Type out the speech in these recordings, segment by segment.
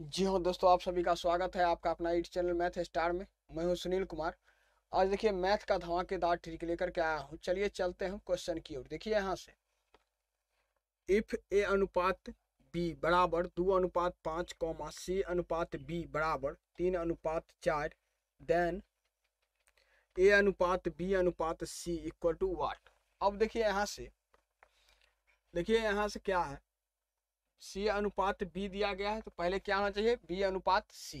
जी हाँ दोस्तों आप सभी का स्वागत है आपका अपना यूट्यूब चैनल मैथ स्टार में मैं हूँ सुनील कुमार आज देखिए मैथ का धमाकेदार ट्रिक लेकर के आया हूँ चलिए चलते हैं क्वेश्चन की ओर देखिए यहाँ से इफ ए अनुपात बी बराबर दो अनुपात पाँच कौमा सी अनुपात बी बराबर तीन अनुपात चार देन ए अनुपात बी अनुपात सी इक्वल टू वाट अब देखिए यहाँ से देखिए यहाँ से क्या है सी अनुपात बी दिया गया है तो पहले क्या होना चाहिए बी अनुपात सी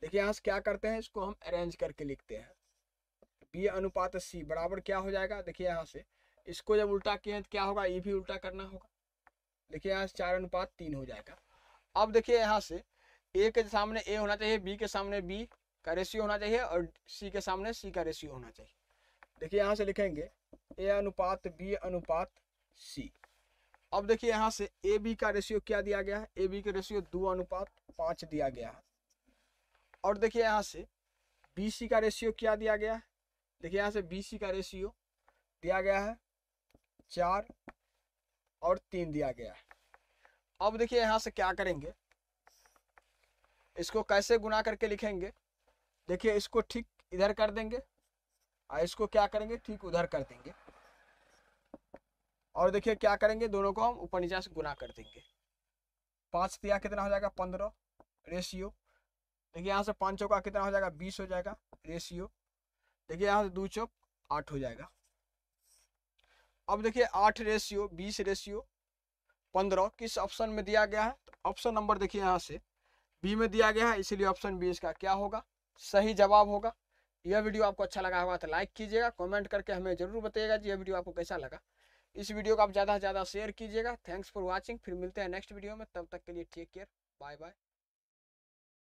देखिए यहाँ से क्या करते हैं इसको हम अरेंज करके लिखते हैं बी अनुपात सी बराबर क्या हो जाएगा देखिए यहाँ से इसको जब उल्टा किए हैं तो क्या होगा ये भी उल्टा करना होगा देखिए यहाँ से चार अनुपात तीन हो जाएगा अब देखिए यहाँ से ए के सामने ए होना चाहिए बी के सामने बी का रेशियो होना चाहिए और सी के सामने सी का रेशियो होना चाहिए देखिए यहाँ से लिखेंगे ए अनुपात बी अनुपात सी अब देखिए यहाँ से ए बी का रेशियो क्या दिया गया है ए बी का रेशियो दो अनुपात पाँच दिया गया है और देखिए यहाँ से बी सी का रेशियो क्या दिया गया है देखिए यहाँ से बी सी का रेशियो दिया गया है चार और तीन दिया गया है अब देखिए यहाँ से क्या करेंगे इसको कैसे गुना करके लिखेंगे देखिए इसको ठीक इधर कर देंगे और इसको क्या करेंगे ठीक उधर कर देंगे और देखिए क्या करेंगे दोनों को हम ऊपर नीचे से गुना कर देंगे पाँच तिया कितना हो जाएगा पंद्रह रेशियो देखिए यहाँ से पाँच चौका कितना हो जाएगा बीस हो जाएगा रेशियो देखिए यहाँ से दो चौक आठ हो जाएगा अब देखिए आठ रेशियो बीस रेशियो पंद्रह किस ऑप्शन में दिया गया है तो ऑप्शन नंबर देखिए यहाँ से बी में दिया गया है इसीलिए ऑप्शन बी इसका क्या होगा सही जवाब होगा यह वीडियो आपको अच्छा लगा होगा तो लाइक कीजिएगा कमेंट करके हमें जरूर बताइएगा जी यह वीडियो आपको कैसा लगा इस वीडियो को आप ज़्यादा से ज़्यादा शेयर कीजिएगा थैंक्स फॉर वॉचिंग फिर मिलते हैं नेक्स्ट वीडियो में तब तक के लिए टेक केयर बाय बाय